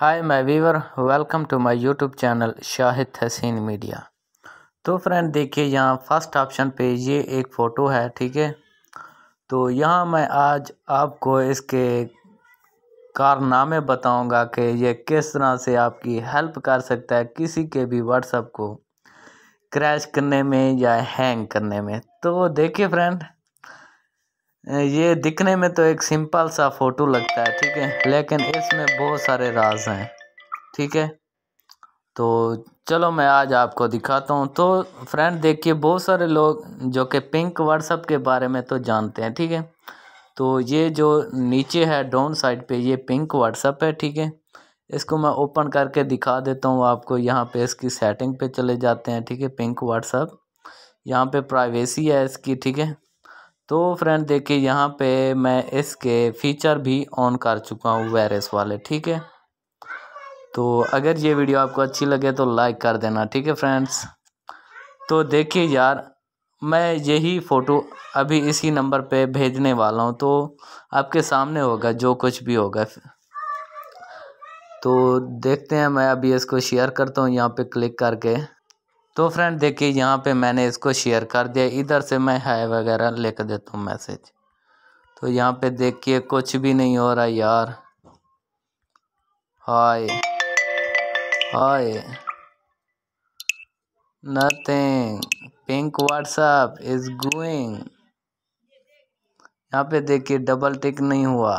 hi my viewer welcome to my YouTube channel Shahid Haseen media तो friend देखिए यहाँ first option पे ये एक फ़ोटो है ठीक है तो यहाँ मैं आज आपको इसके कारनामे बताऊंगा कि ये किस तरह से आपकी हेल्प कर सकता है किसी के भी व्हाट्सअप को क्रैश करने में या हैंग करने में तो देखिए फ्रेंड ये दिखने में तो एक सिंपल सा फ़ोटो लगता है ठीक है लेकिन इसमें बहुत सारे राज हैं ठीक है तो चलो मैं आज आपको दिखाता हूँ तो फ्रेंड देखिए बहुत सारे लोग जो कि पिंक व्हाट्सअप के बारे में तो जानते हैं ठीक है तो ये जो नीचे है डाउन साइड पे ये पिंक व्हाट्सअप है ठीक है इसको मैं ओपन करके दिखा देता हूँ आपको यहाँ पे इसकी सेटिंग पे चले जाते हैं ठीक है पिंक व्हाट्सअप यहाँ पे प्राइवेसी है इसकी ठीक है तो फ्रेंड देखिए यहाँ पे मैं इसके फीचर भी ऑन कर चुका हूँ वायरस वाले ठीक है तो अगर ये वीडियो आपको अच्छी लगे तो लाइक कर देना ठीक है फ्रेंड्स तो देखिए यार मैं यही फ़ोटो अभी इसी नंबर पे भेजने वाला हूँ तो आपके सामने होगा जो कुछ भी होगा तो देखते हैं मैं अभी इसको शेयर करता हूँ यहाँ पे क्लिक करके तो फ्रेंड देखिए यहाँ पे मैंने इसको शेयर कर दिया इधर से मैं हाय वगैरह लिख देता हूँ मैसेज तो यहाँ पे देखिए कुछ भी नहीं हो रहा यार hi hi nothing pink WhatsApp is going यहाँ पे देखिए डबल टिक नहीं हुआ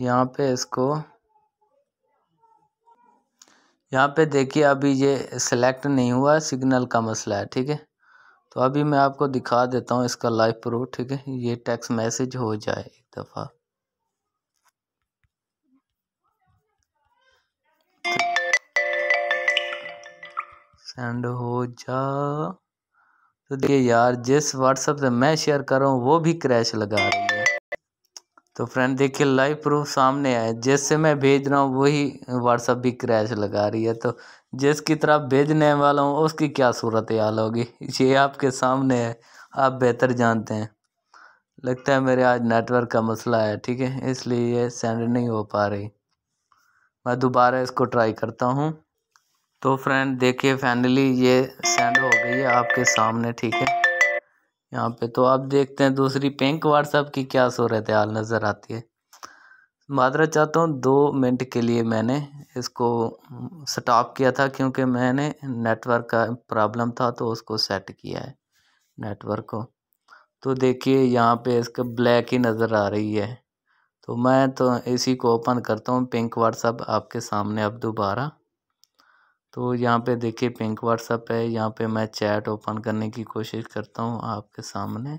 यहाँ पे इसको यहाँ पे देखिए अभी ये सिलेक्ट नहीं हुआ है सिग्नल का मसला है ठीक है तो अभी मैं आपको दिखा देता हूँ इसका लाइव प्रूफ ठीक है ये टेक्स्ट मैसेज हो जाए एक दफ़ा सेंड हो जा तो देखिए यार जिस व्हाट्सएप से मैं शेयर कर रहा हूँ वो भी क्रैश लगा रही है तो फ्रेंड देखिए लाइव प्रूफ सामने आए जैसे मैं भेज रहा हूँ वही व्हाट्सअप भी क्रैश लगा रही है तो जिसकी तरफ भेजने वाला हूँ उसकी क्या सूरत हाल होगी ये आपके सामने है आप बेहतर जानते हैं लगता है मेरे आज नेटवर्क का मसला है ठीक है इसलिए ये सेंड नहीं हो पा रही मैं दोबारा इसको ट्राई करता हूँ तो फ्रेंड देखिए फाइनली ये सेंड हो गई है आपके सामने ठीक है यहाँ पे तो आप देखते हैं दूसरी पिंक व्हाट्सअप की क्या सूरत हाल नज़र आती है मादरा चाहता हूँ दो मिनट के लिए मैंने इसको स्टॉप किया था क्योंकि मैंने नेटवर्क का प्रॉब्लम था तो उसको सेट किया है नेटवर्क को तो देखिए यहाँ पे इसका ब्लैक ही नज़र आ रही है तो मैं तो इसी को ओपन करता हूँ पिंक व्हाट्सअप आपके सामने अब दोबारा तो यहाँ पे देखिए पिंक व्हाट्सअप है यहाँ पे मैं चैट ओपन करने की कोशिश करता हूँ आपके सामने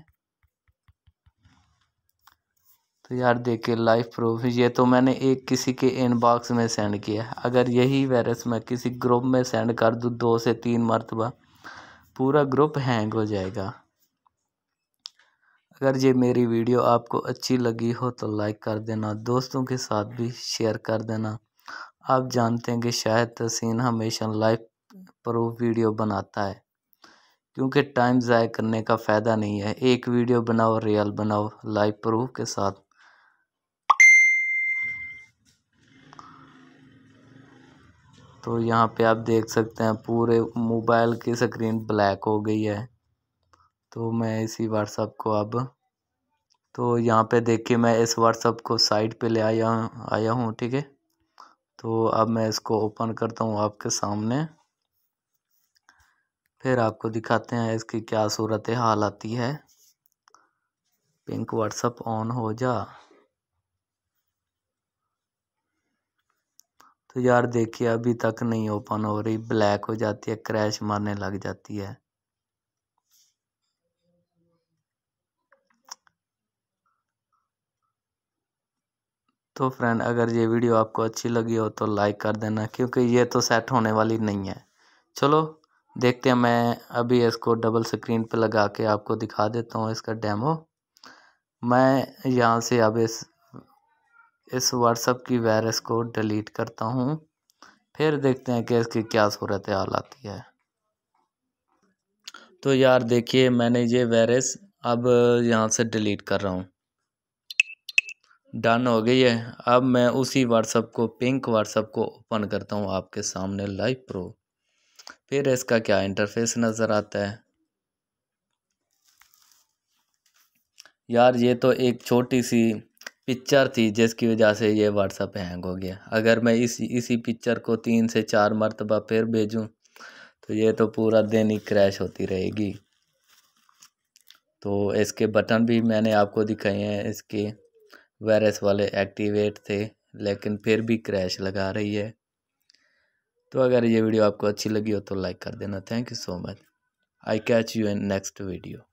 तो यार देखिए लाइफ प्रूफ ये तो मैंने एक किसी के इनबॉक्स में सेंड किया है अगर यही वायरस मैं किसी ग्रुप में सेंड कर दूँ दो से तीन मरतबा पूरा ग्रुप हैंग हो जाएगा अगर ये मेरी वीडियो आपको अच्छी लगी हो तो लाइक कर देना दोस्तों के साथ भी शेयर कर देना आप जानते हैं कि शायद तहसीन हमेशा लाइफ प्रूफ वीडियो बनाता है क्योंकि टाइम ज़ाय करने का फ़ायदा नहीं है एक वीडियो बनाओ रियल बनाओ लाइव प्रूफ के साथ तो यहाँ पे आप देख सकते हैं पूरे मोबाइल की स्क्रीन ब्लैक हो गई है तो मैं इसी व्हाट्सअप को अब तो यहाँ पे देखिए मैं इस व्हाट्सअप को साइड पे ले आया आया हूँ ठीक है तो अब मैं इसको ओपन करता हूँ आपके सामने फिर आपको दिखाते हैं इसकी क्या सूरत हाल आती है पिंक व्हाट्सअप ऑन हो जा तो यार देखिए अभी तक नहीं ओपन हो रही ब्लैक हो जाती है क्रैश मारने लग जाती है तो फ्रेंड अगर ये वीडियो आपको अच्छी लगी हो तो लाइक कर देना क्योंकि ये तो सेट होने वाली नहीं है चलो देखते हैं मैं अभी इसको डबल स्क्रीन पे लगा के आपको दिखा देता हूँ इसका डेमो मैं यहाँ से अब इस इस व्हाट्सअप की वायरस को डिलीट करता हूँ फिर देखते हैं कि इसकी क्या सूरत हाल आती है तो यार देखिए मैंने ये वायरस अब यहाँ से डिलीट कर रहा हूँ डन हो गई है अब मैं उसी व्हाट्सअप को पिंक व्हाट्सअप को ओपन करता हूँ आपके सामने लाइव प्रो फिर इसका क्या इंटरफेस नज़र आता है यार ये तो एक छोटी सी पिक्चर थी जिसकी वजह से ये व्हाट्सअप हैंग हो गया अगर मैं इस इसी पिक्चर को तीन से चार मरतबा फिर भेजूँ तो ये तो पूरा दिन ही क्रैश होती रहेगी तो इसके बटन भी मैंने आपको दिखाए हैं इसके वायरस वाले एक्टिवेट थे लेकिन फिर भी क्रैश लगा रही है तो अगर ये वीडियो आपको अच्छी लगी हो तो लाइक कर देना thank you so much I catch you in next video